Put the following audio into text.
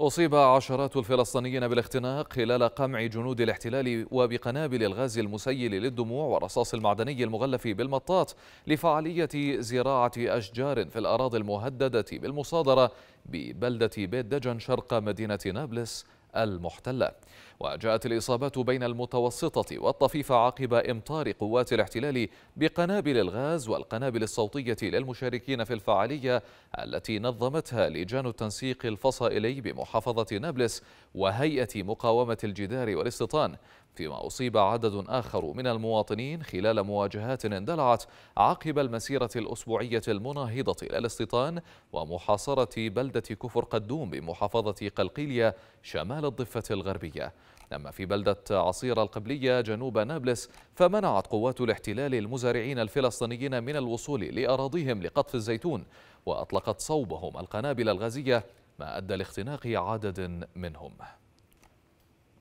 أصيب عشرات الفلسطينيين بالاختناق خلال قمع جنود الاحتلال وبقنابل الغاز المسيل للدموع والرصاص المعدني المغلف بالمطاط لفعالية زراعة أشجار في الأراضي المهددة بالمصادرة ببلدة بيت دجن شرق مدينة نابلس المحتلة وجاءت الإصابات بين المتوسطة والطفيفة عقب إمطار قوات الاحتلال بقنابل الغاز والقنابل الصوتية للمشاركين في الفعالية التي نظمتها لجان التنسيق الفصائلي بمحافظة نابلس وهيئة مقاومة الجدار والاستيطان فيما أصيب عدد آخر من المواطنين خلال مواجهات اندلعت عقب المسيرة الأسبوعية المناهضة للاستيطان ومحاصرة بلدة كفر قدوم بمحافظة قلقيلية شمال الضفة الغربية أما في بلدة عصير القبلية جنوب نابلس فمنعت قوات الاحتلال المزارعين الفلسطينيين من الوصول لأراضيهم لقطف الزيتون وأطلقت صوبهم القنابل الغازية ما أدى لاختناق عدد منهم